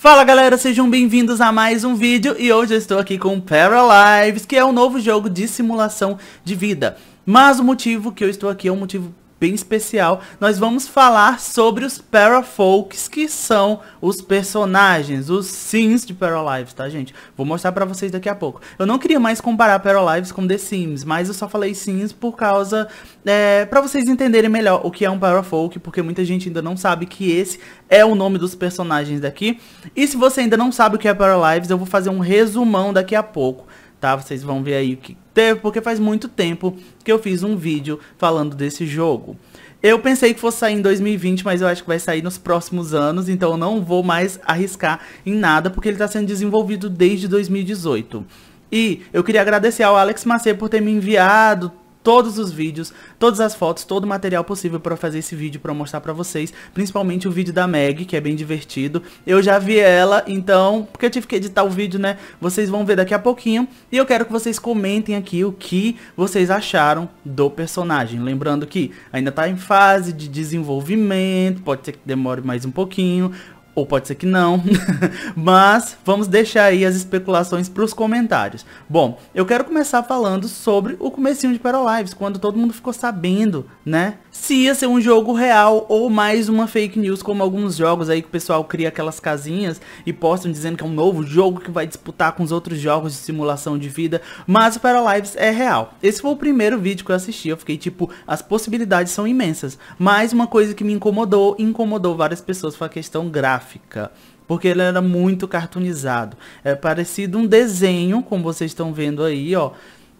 Fala galera, sejam bem-vindos a mais um vídeo e hoje eu estou aqui com Paralives, que é um novo jogo de simulação de vida. Mas o motivo que eu estou aqui é um motivo bem especial, nós vamos falar sobre os Parafolks, que são os personagens, os sims de Paralives, tá, gente? Vou mostrar pra vocês daqui a pouco. Eu não queria mais comparar Paralives com The Sims, mas eu só falei sims por causa... É, pra vocês entenderem melhor o que é um Parafolk, porque muita gente ainda não sabe que esse é o nome dos personagens daqui. E se você ainda não sabe o que é Paralives, eu vou fazer um resumão daqui a pouco, tá? Vocês vão ver aí o que, Teve porque faz muito tempo que eu fiz um vídeo falando desse jogo. Eu pensei que fosse sair em 2020, mas eu acho que vai sair nos próximos anos, então eu não vou mais arriscar em nada, porque ele está sendo desenvolvido desde 2018. E eu queria agradecer ao Alex Macê por ter me enviado todos os vídeos, todas as fotos, todo o material possível para fazer esse vídeo, para mostrar para vocês, principalmente o vídeo da Meg, que é bem divertido. Eu já vi ela, então, porque eu tive que editar o vídeo, né? Vocês vão ver daqui a pouquinho, e eu quero que vocês comentem aqui o que vocês acharam do personagem. Lembrando que ainda tá em fase de desenvolvimento, pode ser que demore mais um pouquinho, ou pode ser que não, mas vamos deixar aí as especulações para os comentários. Bom, eu quero começar falando sobre o comecinho de Paralives, quando todo mundo ficou sabendo, né, se ia ser um jogo real ou mais uma fake news, como alguns jogos aí que o pessoal cria aquelas casinhas e postam dizendo que é um novo jogo que vai disputar com os outros jogos de simulação de vida, mas o Paralives é real. Esse foi o primeiro vídeo que eu assisti, eu fiquei tipo, as possibilidades são imensas, mas uma coisa que me incomodou, incomodou várias pessoas foi a questão gráfica porque ele era muito cartunizado. É parecido um desenho, como vocês estão vendo aí, ó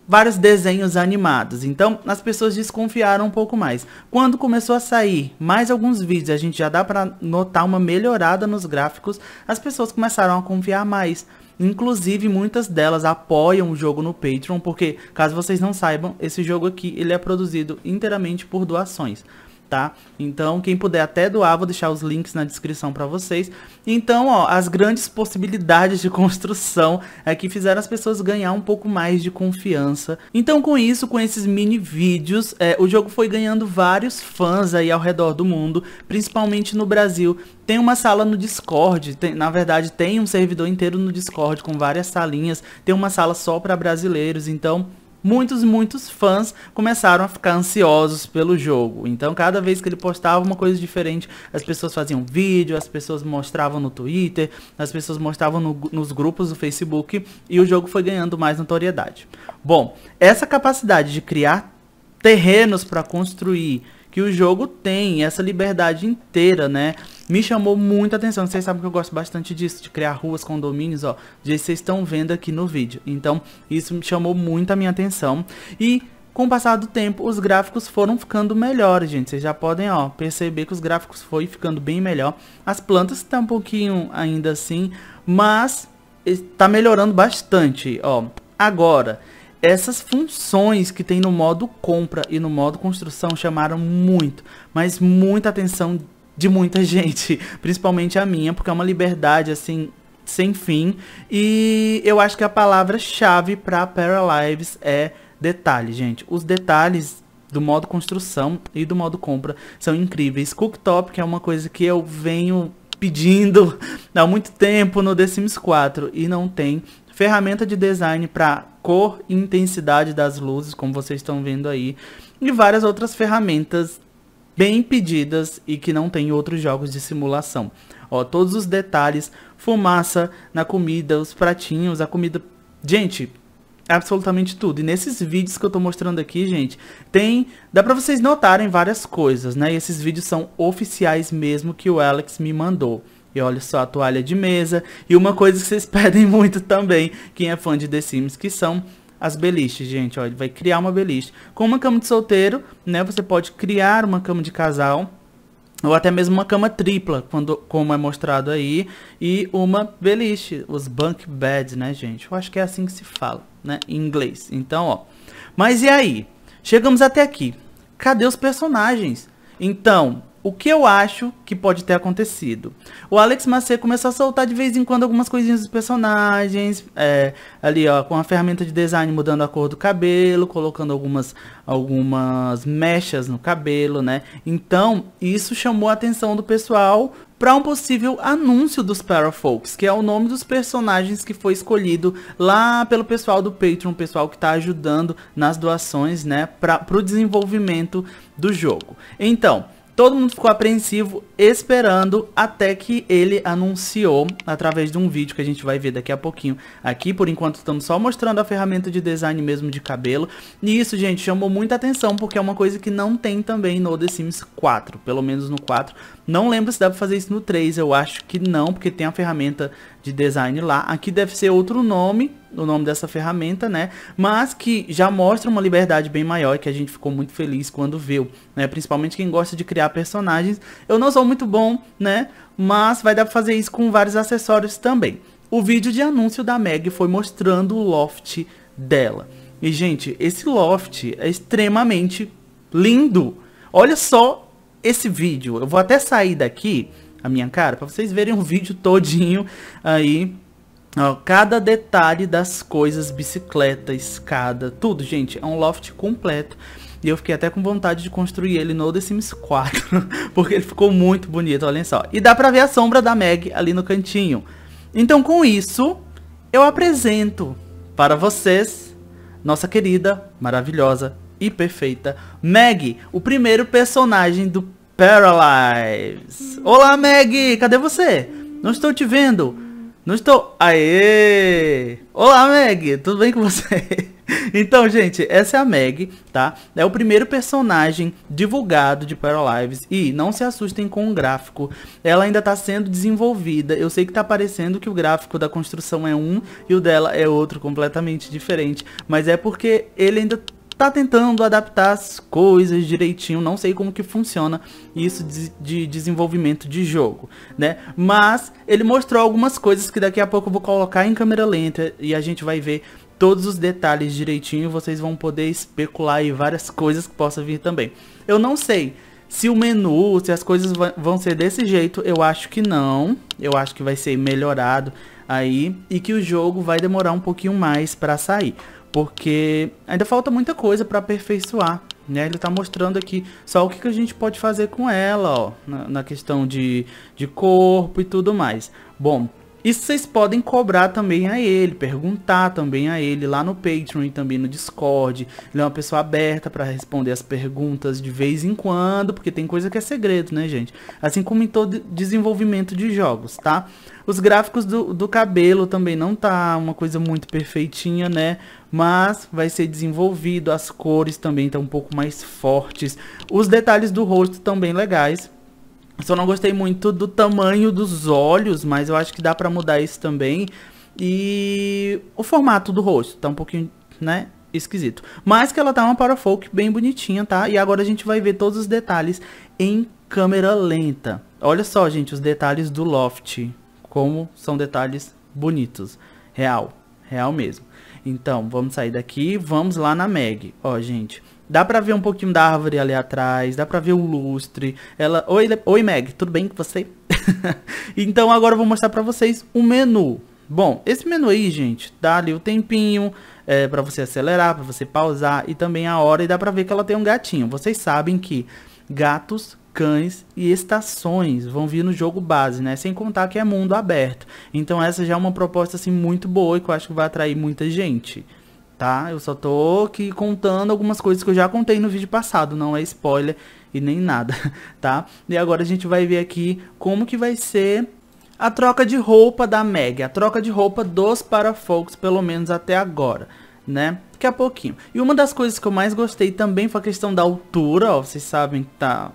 vários desenhos animados. Então, as pessoas desconfiaram um pouco mais. Quando começou a sair mais alguns vídeos, a gente já dá para notar uma melhorada nos gráficos, as pessoas começaram a confiar mais. Inclusive, muitas delas apoiam o jogo no Patreon, porque, caso vocês não saibam, esse jogo aqui ele é produzido inteiramente por doações tá? Então, quem puder até doar, vou deixar os links na descrição para vocês. Então, ó, as grandes possibilidades de construção é que fizeram as pessoas ganhar um pouco mais de confiança. Então, com isso, com esses mini vídeos, é, o jogo foi ganhando vários fãs aí ao redor do mundo, principalmente no Brasil. Tem uma sala no Discord, tem, na verdade, tem um servidor inteiro no Discord com várias salinhas, tem uma sala só para brasileiros, então muitos, muitos fãs começaram a ficar ansiosos pelo jogo. Então, cada vez que ele postava uma coisa diferente, as pessoas faziam vídeo, as pessoas mostravam no Twitter, as pessoas mostravam no, nos grupos do Facebook e o jogo foi ganhando mais notoriedade. Bom, essa capacidade de criar terrenos para construir, que o jogo tem essa liberdade inteira, né? Me chamou muita atenção, vocês sabem que eu gosto bastante disso, de criar ruas, condomínios, ó, de vocês estão vendo aqui no vídeo. Então, isso me chamou muito a minha atenção e com o passar do tempo, os gráficos foram ficando melhores, gente. Vocês já podem, ó, perceber que os gráficos foi ficando bem melhor. As plantas estão tá um pouquinho ainda assim, mas está eh, melhorando bastante, ó. Agora, essas funções que tem no modo compra e no modo construção chamaram muito, mas muita atenção de muita gente, principalmente a minha, porque é uma liberdade assim sem fim. E eu acho que a palavra-chave para Paralives é detalhe, gente. Os detalhes do modo construção e do modo compra são incríveis. Cooktop, que é uma coisa que eu venho pedindo há muito tempo no The Sims 4 e não tem ferramenta de design para cor e intensidade das luzes, como vocês estão vendo aí, e várias outras ferramentas bem pedidas e que não tem outros jogos de simulação. Ó, todos os detalhes, fumaça na comida, os pratinhos, a comida... Gente, absolutamente tudo. E nesses vídeos que eu tô mostrando aqui, gente, tem... Dá pra vocês notarem várias coisas, né? E esses vídeos são oficiais mesmo que o Alex me mandou. E olha só a toalha de mesa. E uma coisa que vocês pedem muito também, quem é fã de The Sims, que são as beliches, gente. Ó, ele vai criar uma beliche. Com uma cama de solteiro, né? Você pode criar uma cama de casal. Ou até mesmo uma cama tripla, quando, como é mostrado aí. E uma beliche, os bunk beds, né, gente? Eu acho que é assim que se fala, né? Em inglês. Então, ó. Mas e aí? Chegamos até aqui. Cadê os personagens? Então, o que eu acho que pode ter acontecido. O Alex Macedo começou a soltar de vez em quando algumas coisinhas dos personagens, é, ali ó, com a ferramenta de design mudando a cor do cabelo, colocando algumas, algumas mechas no cabelo, né? Então, isso chamou a atenção do pessoal para um possível anúncio dos Parafolks, que é o nome dos personagens que foi escolhido lá pelo pessoal do Patreon, pessoal que está ajudando nas doações, né, para o desenvolvimento do jogo. Então, Todo mundo ficou apreensivo, esperando, até que ele anunciou, através de um vídeo que a gente vai ver daqui a pouquinho aqui. Por enquanto, estamos só mostrando a ferramenta de design mesmo de cabelo. E isso, gente, chamou muita atenção, porque é uma coisa que não tem também no The Sims 4, pelo menos no 4 não lembro se dá pra fazer isso no 3, eu acho que não, porque tem a ferramenta de design lá. Aqui deve ser outro nome, o nome dessa ferramenta, né? Mas que já mostra uma liberdade bem maior e que a gente ficou muito feliz quando viu, né? Principalmente quem gosta de criar personagens. Eu não sou muito bom, né? Mas vai dar pra fazer isso com vários acessórios também. O vídeo de anúncio da Meg foi mostrando o loft dela. E, gente, esse loft é extremamente lindo. Olha só esse vídeo. Eu vou até sair daqui, a minha cara, para vocês verem o vídeo todinho aí cada detalhe das coisas, bicicleta, escada, tudo, gente, é um loft completo. E eu fiquei até com vontade de construir ele no The Sims 4, porque ele ficou muito bonito, olhem só. E dá pra ver a sombra da Meg ali no cantinho. Então com isso, eu apresento para vocês nossa querida, maravilhosa e perfeita Meg, o primeiro personagem do Paralyze. Olá, Meg, cadê você? Não estou te vendo. Não estou... Aê! Olá, Meg, tudo bem com você? então, gente, essa é a Meg, tá? É o primeiro personagem divulgado de Paralives. E não se assustem com o gráfico. Ela ainda tá sendo desenvolvida. Eu sei que tá parecendo que o gráfico da construção é um e o dela é outro, completamente diferente. Mas é porque ele ainda tá tentando adaptar as coisas direitinho, não sei como que funciona isso de, de, desenvolvimento de jogo, né? Mas ele mostrou algumas coisas que daqui a pouco eu vou colocar em câmera lenta e a gente vai ver todos os detalhes direitinho, vocês vão poder especular e várias coisas que possa vir também. Eu não sei se o menu, se as coisas vão ser desse jeito, eu acho que não. Eu acho que vai ser melhorado aí e que o jogo vai demorar um pouquinho mais para sair porque ainda falta muita coisa para aperfeiçoar. Né? Ele está mostrando aqui só o que, que a gente pode fazer com ela, ó, na, na questão de, de corpo e tudo mais. Bom, isso vocês podem cobrar também a ele, perguntar também a ele lá no Patreon e também no Discord. Ele é uma pessoa aberta para responder as perguntas de vez em quando, porque tem coisa que é segredo, né, gente? Assim como em todo desenvolvimento de jogos, tá? Os gráficos do, do cabelo também não tá uma coisa muito perfeitinha, né? Mas vai ser desenvolvido, as cores também estão um pouco mais fortes. Os detalhes do rosto também legais, só não gostei muito do tamanho dos olhos, mas eu acho que dá pra mudar isso também. E o formato do rosto tá um pouquinho, né, esquisito. Mas que ela tá uma para folk bem bonitinha, tá? E agora a gente vai ver todos os detalhes em câmera lenta. Olha só, gente, os detalhes do loft. Como são detalhes bonitos. Real, real mesmo. Então, vamos sair daqui, vamos lá na Meg. Ó, gente, Dá pra ver um pouquinho da árvore ali atrás, dá pra ver o lustre. Ela, oi, oi Meg, tudo bem com você? então agora eu vou mostrar pra vocês o menu. Bom, esse menu aí, gente, dá ali o tempinho é, para você acelerar, para você pausar e também a hora. E dá para ver que ela tem um gatinho. Vocês sabem que gatos, cães e estações vão vir no jogo base, né? Sem contar que é mundo aberto. Então essa já é uma proposta assim muito boa e que eu acho que vai atrair muita gente tá? Eu só tô aqui contando algumas coisas que eu já contei no vídeo passado, não é spoiler e nem nada, tá? E agora a gente vai ver aqui como que vai ser a troca de roupa da Meg, a troca de roupa dos Parafolks, pelo menos até agora, né? Daqui a pouquinho. E uma das coisas que eu mais gostei também foi a questão da altura, ó, vocês sabem que tá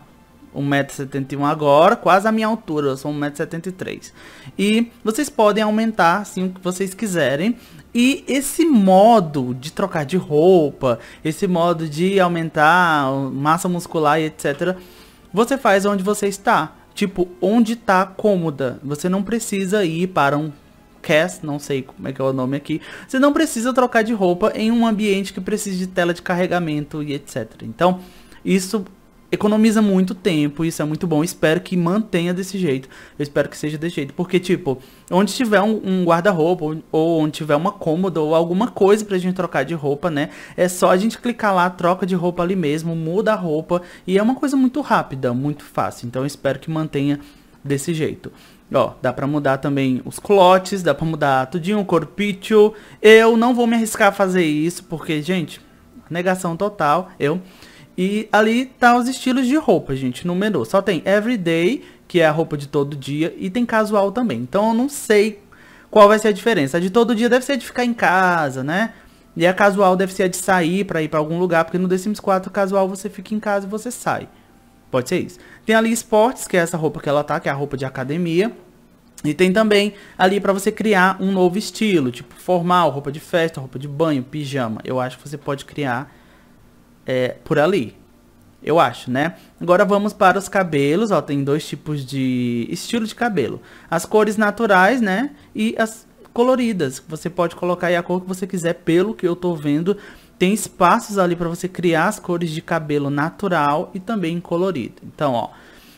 1,71m agora, quase a minha altura, eu sou 1,73m. E vocês podem aumentar assim o que vocês quiserem. E esse modo de trocar de roupa, esse modo de aumentar massa muscular e etc, você faz onde você está. Tipo, onde está cômoda. Você não precisa ir para um cast, não sei como é que é o nome aqui. Você não precisa trocar de roupa em um ambiente que precise de tela de carregamento e etc. Então, isso economiza muito tempo, isso é muito bom. Espero que mantenha desse jeito. Eu espero que seja desse jeito. Porque, tipo, onde tiver um, um guarda-roupa, ou onde tiver uma cômoda, ou alguma coisa pra gente trocar de roupa, né? É só a gente clicar lá, troca de roupa ali mesmo, muda a roupa. E é uma coisa muito rápida, muito fácil. Então, eu espero que mantenha desse jeito. Ó, dá pra mudar também os clotes, dá pra mudar tudinho, o corpício. Eu não vou me arriscar a fazer isso, porque, gente, negação total. Eu e ali tá os estilos de roupa, gente, no menu. Só tem everyday, que é a roupa de todo dia, e tem casual também. Então eu não sei qual vai ser a diferença. A de todo dia deve ser de ficar em casa, né? E a casual deve ser a de sair para ir para algum lugar, porque no The Sims 4 casual você fica em casa e você sai. Pode ser isso. Tem ali esportes, que é essa roupa que ela tá, que é a roupa de academia. E tem também ali para você criar um novo estilo, tipo formal, roupa de festa, roupa de banho, pijama. Eu acho que você pode criar é, por ali. Eu acho, né? Agora vamos para os cabelos, ó, tem dois tipos de estilo de cabelo. As cores naturais, né? E as coloridas. Você pode colocar aí a cor que você quiser, pelo que eu tô vendo. Tem espaços ali para você criar as cores de cabelo natural e também colorido. Então, ó,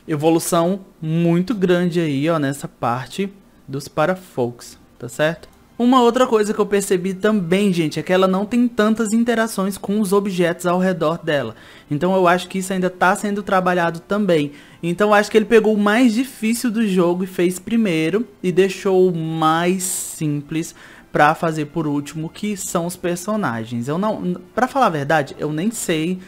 evolução muito grande aí, ó, nessa parte dos parafolks, tá certo? Uma outra coisa que eu percebi também, gente, é que ela não tem tantas interações com os objetos ao redor dela. Então eu acho que isso ainda está sendo trabalhado também. Então eu acho que ele pegou o mais difícil do jogo e fez primeiro e deixou o mais simples para fazer por último, que são os personagens. Eu não, para falar a verdade, eu nem sei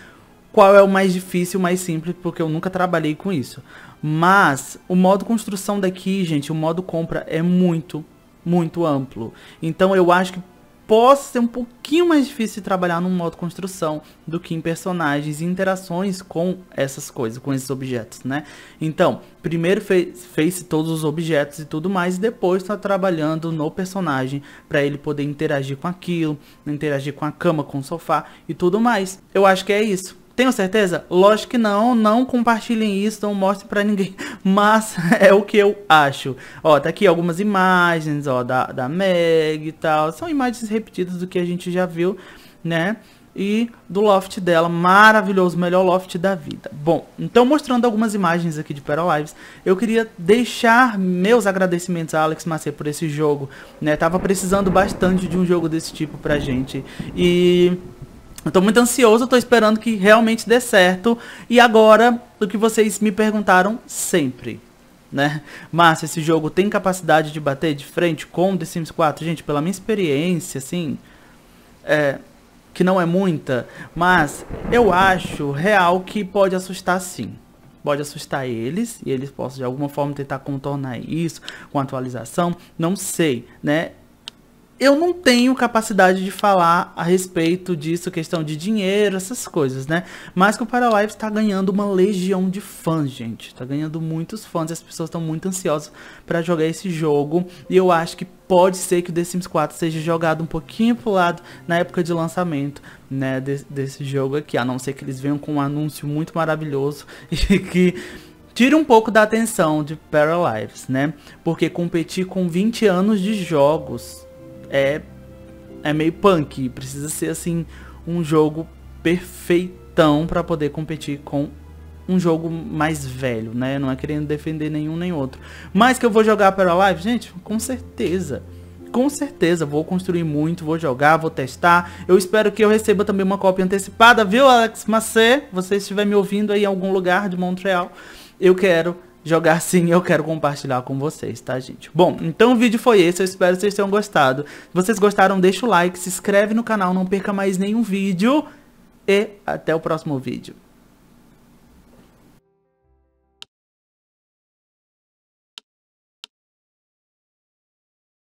qual é o mais difícil, o mais simples, porque eu nunca trabalhei com isso. Mas o modo construção daqui, gente, o modo compra é muito muito amplo. Então eu acho que possa ser um pouquinho mais difícil de trabalhar num modo construção do que em personagens e interações com essas coisas, com esses objetos, né? Então, primeiro fez, fez todos os objetos e tudo mais, e depois tá trabalhando no personagem para ele poder interagir com aquilo, interagir com a cama, com o sofá e tudo mais. Eu acho que é isso. Tenho certeza? Lógico que não, não compartilhem isso, não mostrem para ninguém, mas é o que eu acho. Ó, tá aqui algumas imagens, ó, da, da Meg e tal, são imagens repetidas do que a gente já viu, né? e do loft dela, maravilhoso, melhor loft da vida. Bom, então mostrando algumas imagens aqui de Pearl Lives, eu queria deixar meus agradecimentos a Alex Macier por esse jogo, né? Tava precisando bastante de um jogo desse tipo pra gente. E eu tô muito ansioso, tô esperando que realmente dê certo. E agora, o que vocês me perguntaram sempre, né? Mas esse jogo tem capacidade de bater de frente com The Sims 4? Gente, pela minha experiência, assim, é, que não é muita, mas eu acho real que pode assustar sim. Pode assustar eles e eles possam de alguma forma tentar contornar isso com atualização, não sei, né? eu não tenho capacidade de falar a respeito disso, questão de dinheiro, essas coisas, né? Mas que o Paralives está ganhando uma legião de fãs, gente. Tá ganhando muitos fãs, as pessoas estão muito ansiosas para jogar esse jogo. E eu acho que pode ser que o The Sims 4 seja jogado um pouquinho pro lado na época de lançamento, né, de desse jogo aqui. A não ser que eles venham com um anúncio muito maravilhoso e que tire um pouco da atenção de Paralives, né? Porque competir com 20 anos de jogos é, é meio punk. Precisa ser, assim, um jogo perfeitão para poder competir com um jogo mais velho, né? Não é querendo defender nenhum nem outro. Mas que eu vou jogar para live, gente, com certeza. Com certeza, vou construir muito, vou jogar, vou testar. Eu espero que eu receba também uma cópia antecipada, viu, Alex Macê? Você estiver me ouvindo aí em algum lugar de Montreal, eu quero jogar sim, eu quero compartilhar com vocês, tá, gente? Bom, então o vídeo foi esse, eu espero que vocês tenham gostado. Se vocês gostaram, deixa o like, se inscreve no canal, não perca mais nenhum vídeo. E até o próximo vídeo.